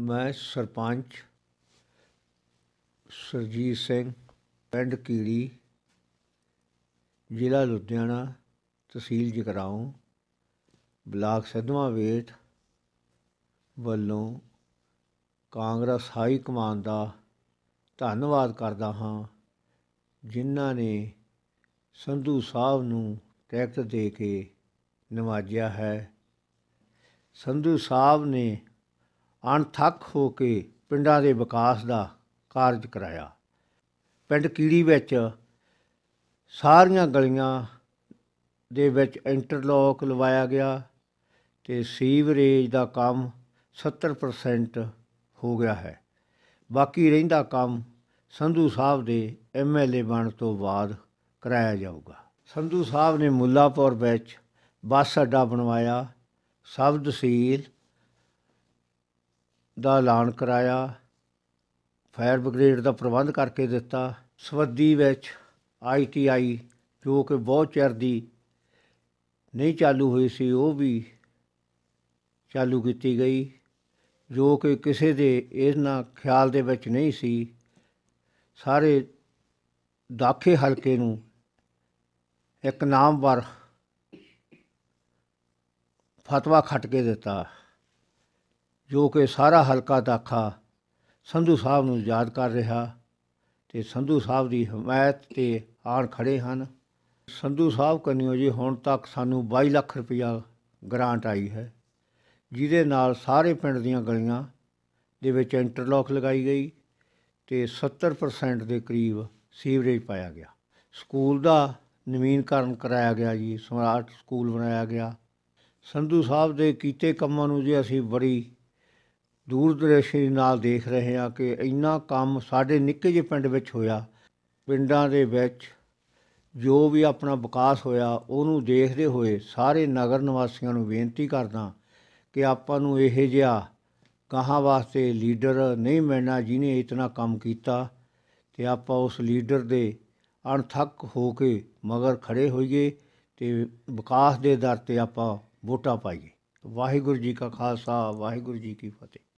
ਮੈਂ ਸਰਪੰਚ ਸਰਜੀਤ ਸਿੰਘ ਪਿੰਡ ਕੀੜੀ ਜ਼ਿਲ੍ਹਾ ਲੁਧਿਆਣਾ ਤਹਿਸੀਲ ਜਗਰਾਉਂ ਬਲਾਕ ਸਦਵਾ ਵੇਟ ਵੱਲੋਂ ਕਾਂਗਰਸ ਹਾਈ ਕਮਾਨ ਦਾ ਧੰਨਵਾਦ ਕਰਦਾ ਹਾਂ ਜਿਨ੍ਹਾਂ ਨੇ ਸੰਧੂ ਸਾਹਿਬ ਨੂੰ ਟਿਕਟ ਦੇ ਕੇ ਨਵਾਜਿਆ ਹੈ ਸੰਧੂ ਸਾਹਿਬ ਨੇ ਅਣਥੱਕ ਹੋ ਕੇ ਪਿੰਡਾਂ ਦੇ ਵਿਕਾਸ ਦਾ ਕਾਰਜ ਕਰਾਇਆ ਪਿੰਡ ਕੀੜੀ ਵਿੱਚ ਸਾਰੀਆਂ ਗਲੀਆਂ ਦੇ ਵਿੱਚ ਇੰਟਰਲੌਕ ਲਵਾਇਆ ਗਿਆ ਤੇ ਸੀਵਰੇਜ ਦਾ ਕੰਮ 70% ਹੋ ਗਿਆ ਹੈ ਬਾਕੀ ਰਹਿੰਦਾ ਕੰਮ ਸੰਧੂ ਸਾਹਿਬ ਦੇ ਐਮਐਲਏ ਬਣ ਤੋਂ ਬਾਅਦ ਕਰਾਇਆ ਜਾਊਗਾ ਸੰਧੂ ਸਾਹਿਬ ਨੇ ਮੁੱਲਾਪੁਰ ਵਿੱਚ ਬੱਸ ਅੱਡਾ ਬਣਵਾਇਆ ਸਬਦਸੀਲ ਦਾ ਐਲਾਨ ਕਰਾਇਆ ਫਾਇਰ ਬ੍ਰਿਗੇਡ ਦਾ ਪ੍ਰਬੰਧ ਕਰਕੇ ਦਿੱਤਾ ਸਵੱਦੀ ਵਿੱਚ ਆਈਟੀਆਈ ਜੋ ਕਿ ਬਹੁਤ ਚਿਰ ਦੀ ਨਹੀਂ ਚਾਲੂ ਹੋਈ ਸੀ ਉਹ ਵੀ ਚਾਲੂ ਕੀਤੀ ਗਈ ਜੋ ਕਿ ਕਿਸੇ ਦੇ ਇਹਨਾਂ ਖਿਆਲ ਦੇ ਵਿੱਚ ਨਹੀਂ ਸੀ ਸਾਰੇ ਦਾਖੇ ਹਲਕੇ ਨੂੰ ਇੱਕ ਨਾਮਵਰ ਫਤਵਾ ਖਟਕੇ ਕੇ ਦਿੱਤਾ ਜੋ ਕਿ ਸਾਰਾ ਹਲਕਾ ਦਾਖਾ ਸੰਧੂ ਸਾਹਿਬ ਨੂੰ ਯਾਦ ਕਰ ਰਿਹਾ ਤੇ ਸੰਧੂ ਸਾਹਿਬ ਦੀ ਹਮਾਇਤ ਤੇ ਆਣ ਖੜੇ ਹਨ ਸੰਧੂ ਸਾਹਿਬ ਕੰਨਿਓ ਜੀ ਹੁਣ ਤੱਕ ਸਾਨੂੰ 22 ਲੱਖ ਰੁਪਇਆ ਗ੍ਰਾਂਟ ਆਈ ਹੈ ਜਿਹਦੇ ਨਾਲ ਸਾਰੇ ਪਿੰਡ ਦੀਆਂ ਗਲੀਆਂ ਦੇ ਵਿੱਚ ਇੰਟਰਲੌਕ ਲਗਾਈ ਗਈ ਤੇ 70% ਦੇ ਕਰੀਬ ਸੀਵਰੇਜ ਪਾਇਆ ਗਿਆ ਸਕੂਲ ਦਾ ਨਵੀਨਕਰਨ ਕਰਾਇਆ ਗਿਆ ਜੀ ਸਮਰਾਟ ਸਕੂਲ ਬਣਾਇਆ ਗਿਆ ਸੰਧੂ ਸਾਹਿਬ ਦੇ ਕੀਤੇ ਕੰਮਾਂ ਨੂੰ ਜੇ ਅਸੀਂ ਬੜੀ ਦੂਰਦ੍ਰਿਸ਼ਟੀ ਨਾਲ ਦੇਖ ਰਹੇ ਹਾਂ ਕਿ ਇੰਨਾ ਕੰਮ ਸਾਡੇ ਨਿੱਕੇ ਜਿਹੇ ਪਿੰਡ ਵਿੱਚ ਹੋਇਆ ਪਿੰਡਾਂ ਦੇ ਵਿੱਚ ਜੋ ਵੀ ਆਪਣਾ ਵਿਕਾਸ ਹੋਇਆ ਉਹਨੂੰ ਦੇਖਦੇ ਹੋਏ ਸਾਰੇ ਨਗਰ ਨਿਵਾਸੀਆਂ ਨੂੰ ਬੇਨਤੀ ਕਰਦਾ ਕਿ ਆਪਾਂ ਨੂੰ ਇਹ ਜਿਹਾ ਕਹਾ ਵਾਸਤੇ ਲੀਡਰ ਨਹੀਂ ਮਿਲਣਾ ਜਿਨੇ ਇਤਨਾ ਕੰਮ ਕੀਤਾ ਤੇ ਆਪਾਂ ਉਸ ਲੀਡਰ ਦੇ ਅਣਥੱਕ ਹੋ ਕੇ ਮਗਰ ਖੜੇ ਹੋਈਏ ਤੇ ਵਿਕਾਸ ਦੇ ਦਰ ਤੇ ਆਪਾਂ ਵੋਟਾਂ ਪਾਈਏ ਵਾਹਿਗੁਰੂ ਜੀ ਕਾ ਖਾਲਸਾ ਵਾਹਿਗੁਰੂ ਜੀ ਕੀ ਫਤਿਹ